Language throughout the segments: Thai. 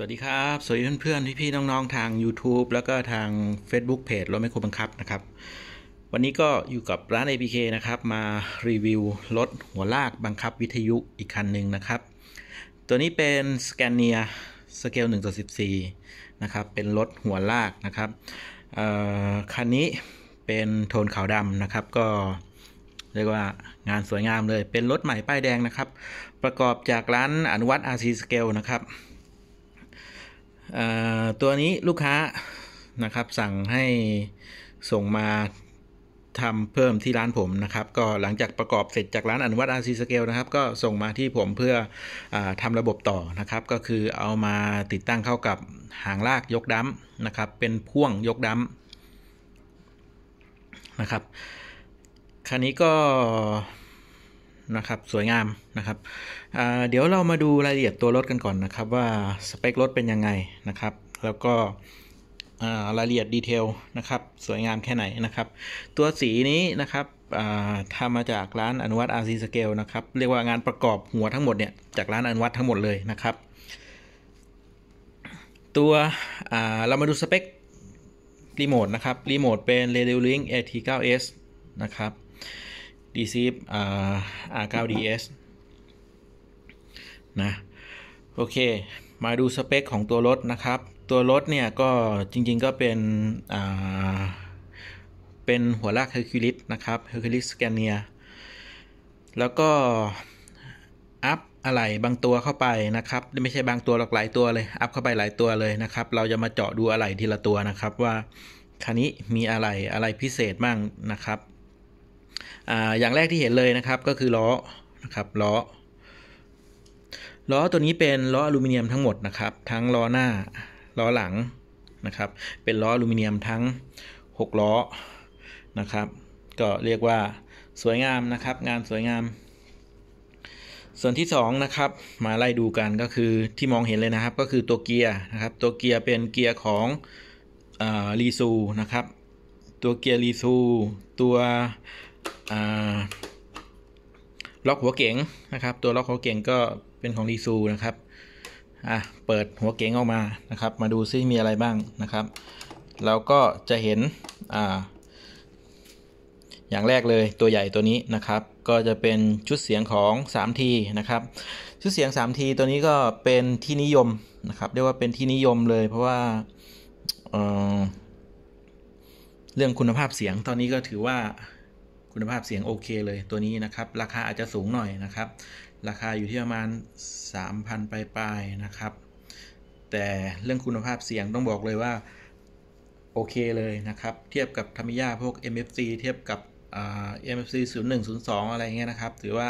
สวัสดีครับ สวัสดีเพื่อนๆ พี่ๆ น้องๆทาง YouTube แล้วก็ทาง Facebook Page รถไม่ควรบังคับนะครับ วันนี้ก็อยู่กับร้าน APK นะครับมารีวิวรถหัวลากบังคับวิทยุอีกคันหนึ่งนะครับ ตัวนี้เป็นสแกนเนียสเกล1ต่อ14นะครับเป็นรถหัวลากนะครับคันนี้เป็นโทนขาวดำนะครับก็ เรียกว่างานสวยงามเลย เป็นรถใหม่ป้ายแดงนะครับ ประกอบจากร้านอนุวัตร RC Scale นะครับตัวนี้ลูกค้านะครับสั่งให้ส่งมาทำเพิ่มที่ร้านผมนะครับ ก็หลังจากประกอบ เสร็จจากร้านอนุวัตอาร์ซีสเกลนะครับ ก็ส่งมาที่ผมเพื่ออทำระบบต่อนะครับ ก็คือเอามาติดตั้งเข้ากับหางลากยกดั้มนะครับ เป็นพ่วงยกดั้มนะครับ คันนี้ก็นะครับสวยงามนะครับเดี๋ยวเรามาดูรายละเอียดตัวรถกันก่อนนะครับว่าสเปครถเป็นยังไงนะครับแล้วก็รายละเอียดดีเทลนะครับสวยงามแค่ไหนนะครับ ตัวสีนี้นะครับทำมาจากร้านอนุวัตอ์ซีสเกลนะครับเรียกว่างานประกอบหัวทั้งหมดเนี่ยจากร้านอนุวัตทั้งหมดเลยนะครับตัวเรามาดูสเปครีโมทนะครับรีโมทเป็น r e d u l i n k AT9S นะครับดีซีฟอ่า R9DS นะ โอเคมาดูสเปคของตัวรถนะครับ ตัวรถเนี่ยก็จริงๆก็เป็น อ่า เป็นหัวลากเฮอร์คิวลิสนะครับเฮอร์คิวลิสแกเนียแล้วก็อัพอะไรบางตัวเข้าไปนะครับ ไม่ใช่บางตัวหลากหลายตัวเลย อัพเข้าไปหลายตัวเลยนะครับ เราจะมาเจาะดูอะไรทีละตัวนะครับว่า คันนี้มีอะไรอะไรพิเศษบ้างนะครับอย่างแรกที่เห็นเลยนะครับก็คือล้อนะครับล้อล้อตัวนี้เป็นล้ออลูมิเนียมทั้งหมดนะครับ ทั้งล้อหน้าล้อหลังนะครับ เป็นล้ออลูมิเนียมทั้ง6ล้อนะครับ ก็เรียกว่าสวยงามนะครับ งานสวยงาม ส่วนที่2นะครับมาไล่ดูกันก็คือที่มองเห็นเลยนะครับ ก็คือตัวเกียร์นะครับ ตัวเกียร์เป็นเกียร์ของรีซูนะครับ ตัวเกียร์รีซู ตัวล็อกหัวเก๋งนะครับ ตัวล็อกหัวเก๋งก็เป็นของรีซูนะครับอ่ะเปิดหัวเก๋งออกมานะครับ มาดูซิมีอะไรบ้างนะครับ เราก็จะเห็นอ่า อย่างแรกเลยตัวใหญ่ตัวนี้นะครับ ก็จะเป็นชุดเสียงของ 3T นะครับ ชุดเสียง 3T ตัวนี้ก็เป็นที่นิยมนะครับเรียกว่าเป็นที่นิยมเลย เพราะว่าเเรื่องคุณภาพเสียงตอนนี้ก็ถือว่าคุณภาพเสียงโอเคเลยตัวนี้นะครับ ราคาอาจจะสูงหน่อยนะครับ ราคาอยู่ที่ประมาณ3,000ปลายๆนะครับ แต่เรื่องคุณภาพเสียงต้องบอกเลยว่า โอเคเลยนะครับ เทียบกับธรรมิยาพวก MFC เทียบกับ MFC 0102 อะไรเงี้ยนะครับ ถือว่า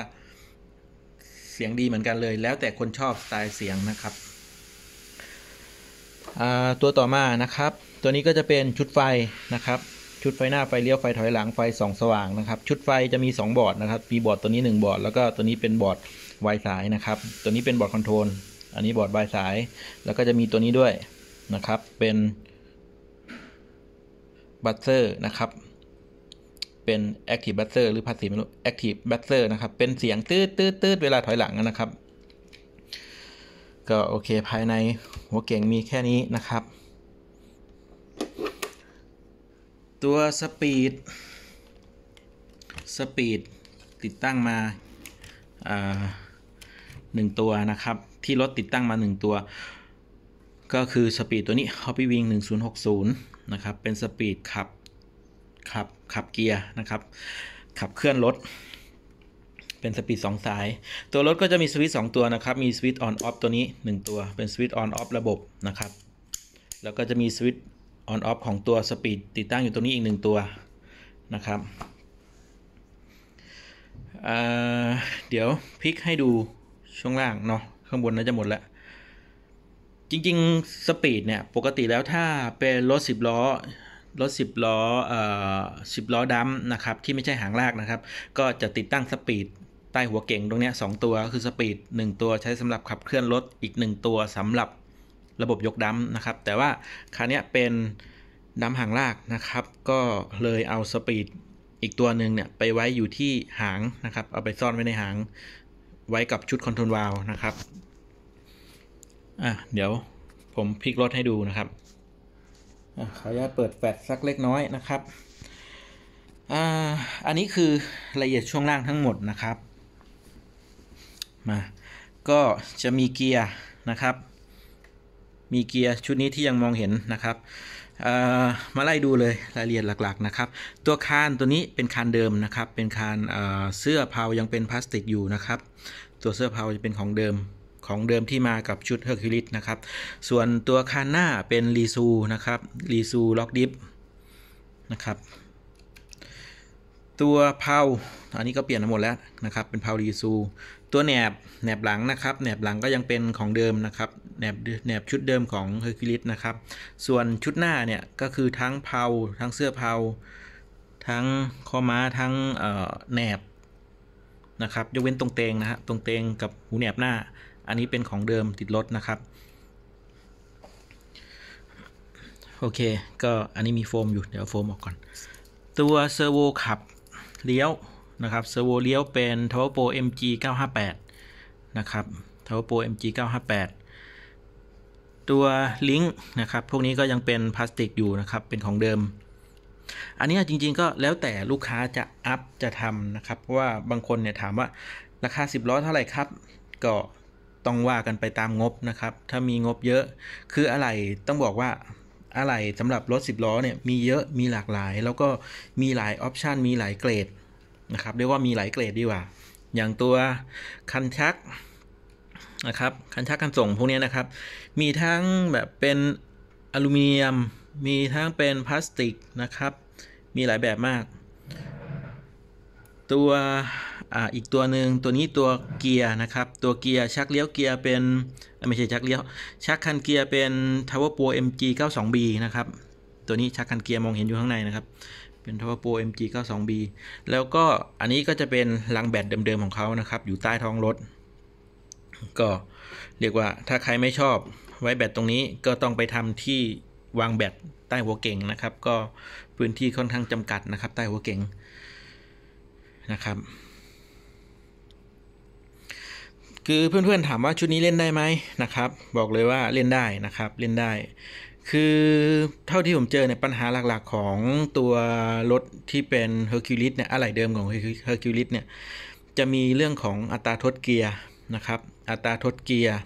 เสียงดีเหมือนกันเลย แล้วแต่คนชอบ สไตล์เสียงนะครับ ตัวต่อมานะครับ ตัวนี้ก็จะเป็นชุดไฟนะครับชุดไฟหน้าไฟเลี้ยวไฟถอยหลังไฟสองสว่างนะครับชุดไฟจะมี 2 บอร์ดนะครับมีบอร์ดตัวนี้ 1 บอร์ดแล้วก็ตัวนี้เป็นบอร์ดวายสายนะครับตัวนี้เป็นบอร์ดคอนโทรลอันนี้บอร์ดวายสาย แล้วก็จะมีตัวนี้ด้วยนะครับ เป็นบัตเซอร์นะครับเป็นแอคทีฟบัตเซอร์หรือพาสีไม่รู้แอคทีฟบัตเซอร์นะครับ เป็นเสียงตืดตืดตืดเวลาถอยหลังนะครับ ก็โอเคภายในหัวเก่งมีแค่นี้นะครับตัวสปีดสปีดติดตั้งมาหนึ่งตัวนะครับ ที่รถติดตั้งมา1ตัว ก็คือสปีดตัวนี้ Hobby Wing 1060 นะครับ เป็นสปีดขับขับขับเกียร์นะครับขับเคลื่อนรถเป็นสปีด2สาย ตัวรถก็จะมีสวิตช์2ตัวนะครับมีสวิตช์ออนออฟตัวนี้1ตัวเป็นสวิตช์ออนออฟระบบนะครับ แล้วก็จะมีสวิตช์ออนออฟของตัวสปีดติดตั้งอยู่ตรงนี้อีกหนึ่งตัวนะครับเเดี๋ยวพลิกให้ดูช่วงล่างเนาะข้างบนน่าจะหมดแล้วจริงๆสปีดเนี่ยปกติแล้วถ้าเป็นรถ10ล้อรถ10ล้อเอ่อ10ล้อดัมนะครับที่ไม่ใช่หางลากนะครับก็จะติดตั้งสปีดใต้หัวเก่งตรงนี้สตัวคือสปีด1ตัวใช้สำหรับขับเคลื่อนรถอีก 1 ตัวสำหรับระบบยกดัมนะครับ แต่ว่าคันนี้เป็นดัมหางลากนะครับ ก็เลยเอาสปีด อีกตัวหนึ่งเนี่ยไปไว้อยู่ที่หาง นะครับ เอาไปซ่อนไว้ในหางไว้กับชุดคอนโทรลวาลนะครับอ่ะเดี๋ยวผมพลิกรถให้ดูนะครับอขออนุญาตเปิดแฟลชสักเล็กน้อยนะครับอ่าอันนี้คือละเอียดช่วงล่างทั้งหมดนะครับมาก็จะมีเกียร์นะครับมีเกียร์ชุดนี้ที่ยังมองเห็นนะครับมาไล่ดูเลยรายละเอียดหลักๆนะครับ ตัวคานตัวนี้เป็นคานเดิมนะครับ เป็นคานเสื้อเพายังเป็นพลาสติกอยู่นะครับ ตัวเสื้อเพาจะเป็นของเดิมของเดิมที่มากับชุดเฮอร์คิวลิสนะครับส่วนตัวคานหน้าเป็นรีซูนะครับรีซูล็อกดิฟนะครับตัวเพาอันนี้ก็เปลี่ยนมาหมดแล้วนะครับเป็นเพารีซูตัวแหนบแหนบหลังนะครับแหนบหลังก็ยังเป็นของเดิมนะครับแหนบแหนบ ชุดเดิมของเฮอร์คิลิสนะครับ ส่วนชุดหน้าเนี่ย ก็คือทั้งเพาทั้งเสื้อเพาทั้งข้อม้าทั้งแหนบนะครับยกเว้นตรงเตงนะฮะตรงเตงกับหูแหนบหน้า อันนี้เป็นของเดิมติดรถนะครับโอเค ก็อันนี้มีโฟมอยู่เดี๋ยวโฟมออกก่อน ตัวเซอร์โวขับเลี้ยวนะครับเซอร์โวเลี้ยวเป็น t a w p r o MG 958 นะครับ t a w p r o MG 958 ตัวลิงก์นะครับ พวกนี้ก็ยังเป็นพลาสติกอยู่นะครับ เป็นของเดิม อันนี้จริงๆก็แล้วแต่ลูกค้าจะอัพจะทำนะครับเพราะว่าบางคนเนี่ยถามว่าราคา 10 ล้อเท่าไหร่ครับ ก็ต้องว่ากันไปตามงบนะครับ ถ้ามีงบเยอะ คืออะไรต้องบอกว่าอะไรสำหรับรถ10 ล้อเนี่ย มีเยอะมีหลากหลายแล้วก็มีหลายออปชันมีหลายเกรดนะครับ เรียกว่ามีหลายเกรดดีกว่า อย่างตัวคันชักนะครับ คันชักคันส่งพวกนี้นะครับ มีทั้งแบบเป็นอลูมิเนียมมีทั้งเป็นพลาสติกนะครับ มีหลายแบบมาก ตัวออีกตัวหนึ่งตัวนี้ตัวเกียร์นะครับ ตัวเกียร์ชักเลี้ยวเกียร์เป็น ไม่ใช่ชักเลี้ยว ชักคันเกียร์เป็น Tower Pro MG 92B นะครับ ตัวนี้ชักคันเกียร์มองเห็นอยู่ข้างในนะครับเป็น t มจี r ก้ o MG 92B แล้วก็อันนี้ก็จะเป็นลังแบตเดิมๆของเขานะครับ อยู่ใต้ท้องรถ ก็เรียกว่าถ้าใครไม่ชอบไว้แบตตรงนี้ก็ต้องไปทำที่วางแบตใต้หัวเก่งนะครับ ก็พื้นที่ค่อนข้างจำกัดนะครับใต้หัวเก่งนะครับคือเพื่อน ๆ ถามว่าชุดนี้เล่นได้ไหมนะครับ บอกเลยว่าเล่นได้นะครับเล่นได้ คือเท่าที่ผมเจอในปัญหาหลัก ๆ ของตัว รถ ที่เป็น Hercules เนี่ยอะไหล่เดิมของ Hercules เนี่ยจะมีเรื่องของอัตราทด เกียร์นะครับ อัตราทดเกียร์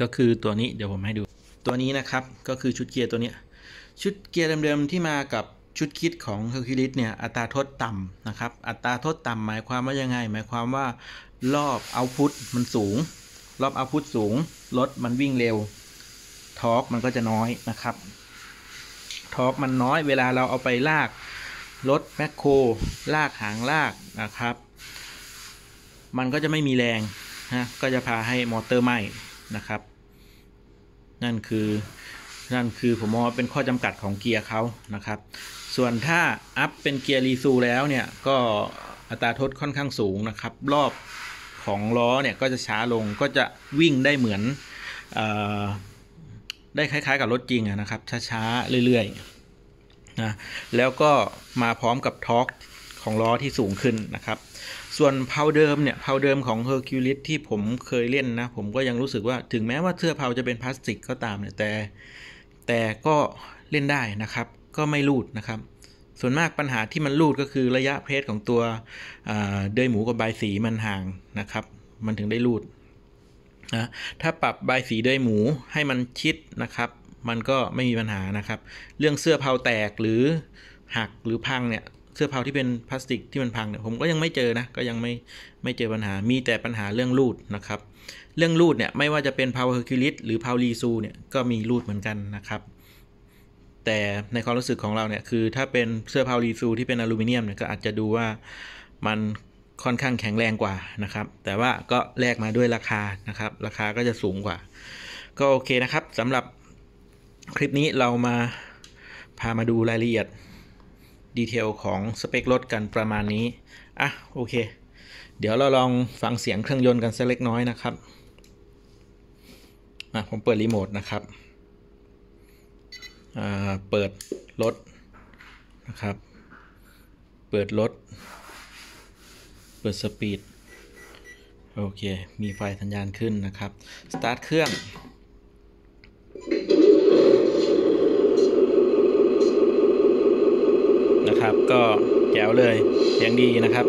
ก็คือตัวนี้ เดี๋ยวผมให้ดูตัวนี้นะครับก็คือชุดเกียร์ตัวนี้ชุดเกียร์เดิมๆที่มากับชุดคิดของเฮร์คิวลิสเนี่ย อัตราทดต่ำนะครับ อัตราทดต่ำหมายความว่ายังไงหมายความว่ารอบเอาพุทมันสูง รอบเอาพุทสูง รถมันวิ่งเร็ว ทอร์กมันก็จะน้อยนะครับ ทอร์กมันน้อยเวลาเราเอาไปลากรถแมคโครลากหางลากนะครับ มันก็จะไม่มีแรงนะก็จะพาให้มอเตอร์ไหม้นะครับ นั่นคือ นั่นคือผมมองเป็นข้อจำกัดของเกียร์เขานะครับ ส่วนถ้าอัพเป็นเกียร์รีซูแล้วเนี่ยก็อัตราทดค่อนข้างสูงนะครับ รอบของล้อเนี่ยก็จะช้าลงก็จะวิ่งได้เหมือนอได้คล้ายๆกับรถจริงนะครับ ช้าๆ เรื่อยๆนะแล้วก็มาพร้อมกับทอร์กของล้อที่สูงขึ้นนะครับ ส่วนเพาเดิมเนี่ยเพาเดิมของ Hercules ที่ผมเคยเล่นนะ ผมก็ยังรู้สึกว่าถึงแม้ว่าเสื้อเพาจะเป็นพลาสติกก็ตามเนี่ยแต่ แต่ก็เล่นได้นะครับก็ไม่ลูดนะครับส่วนมากปัญหาที่มันรูดก็คือระยะเพสของตัวเดยหมูกับใบสีมันห่างนะครับ มันถึงได้รูดนะถ้าปรับใบสีเดยหมูให้มันชิดนะครับ มันก็ไม่มีปัญหานะครับ เรื่องเสื้อเผาแตกหรือหักหรือพังเนี่ยเสื้อเผาที่เป็นพลาสติก ที่มันพังเนี่ยผมก็ยังไม่เจอนะก็ยังไม่ไม่เจอปัญหา มีแต่ปัญหาเรื่องรูดนะครับ เรื่องรูดเนี่ยไม่ว่าจะเป็นเผาเฮอร์คิวลิสหรือเผาลีซูเนี่ยก็มีรูดเหมือนกันนะครับแต่ในความรู้สึกของเราเนี่ย คือถ้าเป็นเสื้อผ้ารีซูที่เป็นอลูมิเนียมเนี่ยก็อาจจะดูว่ามันค่อนข้างแข็งแรงกว่านะครับ แต่ว่าก็แลกมาด้วยราคานะครับ ราคาก็จะสูงกว่า ก็โอเคนะครับสำหรับคลิปนี้เรามาพามาดูรายละเอียดดีเทลของสเปครถกันประมาณนี้อ่ะโอเค เดี๋ยวเราลองฟังเสียงเครื่องยนต์กันสักเล็กน้อยนะครับอ่ะผมเปิดรีโมทนะครับเปิดรถนะครับ เปิดรถ เปิด สปีด โอเค มีไฟสัญญาณขึ้นนะครับ สตาร์ท เครื่อง นะครับก็แจ๋วเลยเยียงดีนะครับ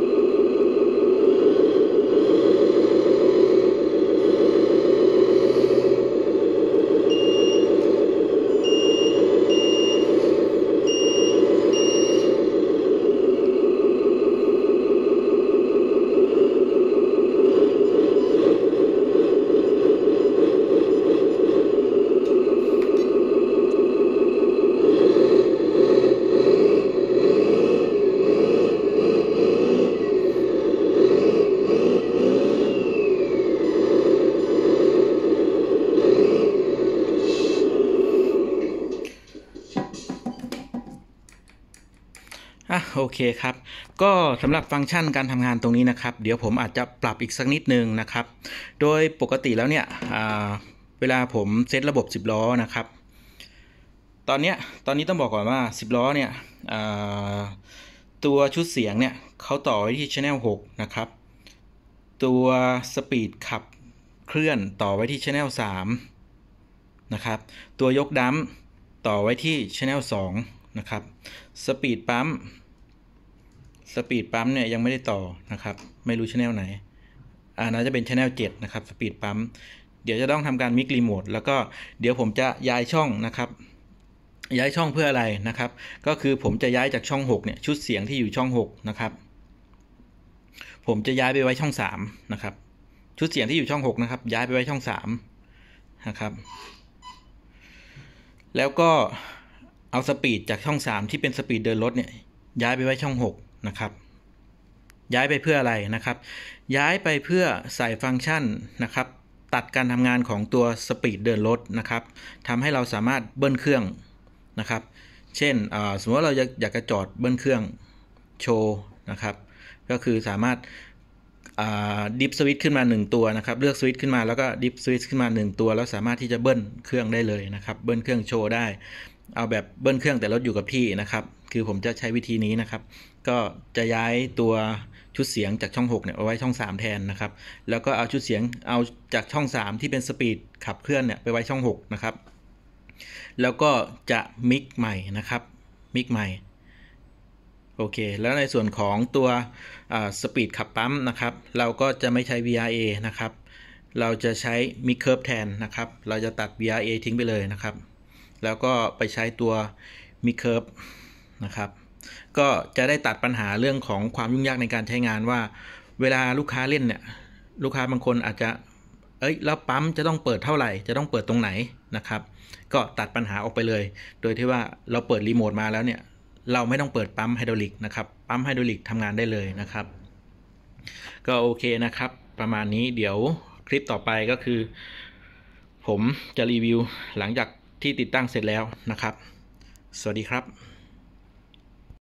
อ่ะโอเค ครับ ก็สำหรับฟังก์ชันการทำงานตรงนี้นะครับ เดี๋ยว ผม อาจจะปรับอีกสักนิด นึงนะครับ โดยปกติแล้วเนี่ยเวลาผมเซตระบบ 10 ล้อนะครับตอนนี้ตอนนี้ต้องบอก ก่อน ว่า 10 ล้อเนี่ยตัวชุดเสียงเนี่ยเขาต่อไว้ที่ Channel 6 นะครับตัวสปีดขับเคลื่อนต่อไว้ที่ Channel 3นะครับตัวยกดัมต่อไว้ที่ Channel 2ะครับสปีดปั๊ม สปีดปั๊มเนี่ยยังไม่ได้ต่อนะครับ ไม่รู้ชแนลไหน อ่าน่าจะเป็นชแนล7นะครับ สปีดปั๊ม เดี๋ยวจะต้องทำการมิกรีโมท แล้วก็เดี๋ยวผมจะย้ายช่องนะครับ ย้ายช่องเพื่ออะไรนะครับ ก็คือผมจะย้ายจากช่อง6เนี่ย ชุดเสียงที่อยู่ช่อง6นะครับ ผมจะย้ายไปไว้ช่อง3นะครับ ชุดเสียงที่อยู่ช่อง6นะครับย้ายไปไว้ช่อง3นะครับ แล้วก็เอาสปีดจากช่อง 3 ที่เป็นสปีดเดินรถเนี่ยย้ายไปไว้ช่อง6นะครับย้ายไปเพื่ออะไรนะครับ ย้ายไปเพื่อใส่ฟังก์ชันนะครับตัดการทำงานของตัวสปีดเดินรถนะครับทำให้เราสามารถเบิ้ลเครื่องนะครับ เช่นสมมติว่าเราอยากจะจอดเบิ้ลเครื่องโชว์นะครับก็คือสามารถดิฟสวิตขึ้นมา 1 ตัวนะครับ เลือกสวิตขึ้นมาแล้วก็ดิฟสวิตขึ้นมา 1 ตัว แล้วสามารถที่จะเบิ้ลเครื่องได้เลยนะครับ เบิ้ลเครื่องโชว์ได้เอาแบบเบิ้ลเครื่องแต่รถอยู่กับที่นะครับ คือผมจะใช้วิธีนี้นะครับ ก็จะย้ายตัวชุดเสียงจากช่อง 6เนี่ยเอาไว้ช่อง 3 แทนนะครับ แล้วก็เอาชุดเสียงเอาจากช่อง 3 ที่เป็นสปีดขับเคลื่อนเนี่ยไปไว้ช่อง6นะครับ แล้วก็จะมิกใหม่นะครับ มิกใหม่ โอเค แล้วในส่วนของตัวสปีดขับปั๊มนะครับ เราก็จะไม่ใช้ VRA นะครับ เราจะใช้มิกเคิร์ฟแทนนะครับ เราจะตัด VRA ทิ้งไปเลยนะครับแล้วก็ไปใช้ตัวมิเคิร์ฟนะครับก็จะได้ตัดปัญหาเรื่องของความยุ่งยากในการใช้งานว่า เวลาลูกค้าเล่นเนี่ยลูกค้าบางคนอาจจะเอ้ยแล้วปั๊มจะต้องเปิดเท่าไหร่จะต้องเปิดตรงไหนนะครับ ก็ตัดปัญหาออกไปเลยโดยที่ว่าเราเปิดรีโมทมาแล้วเนี่ยเราไม่ต้องเปิดปั๊มไฮดรอลิกนะครับปั๊มไฮดรอลิกทำงานได้เลยนะครับ ก็โอเคนะครับ ประมาณนี้เดี๋ยวคลิปต่อไปก็คือ ผมจะรีวิวหลังจากที่ติดตั้งเสร็จแล้วนะครับ สวัสดีครับ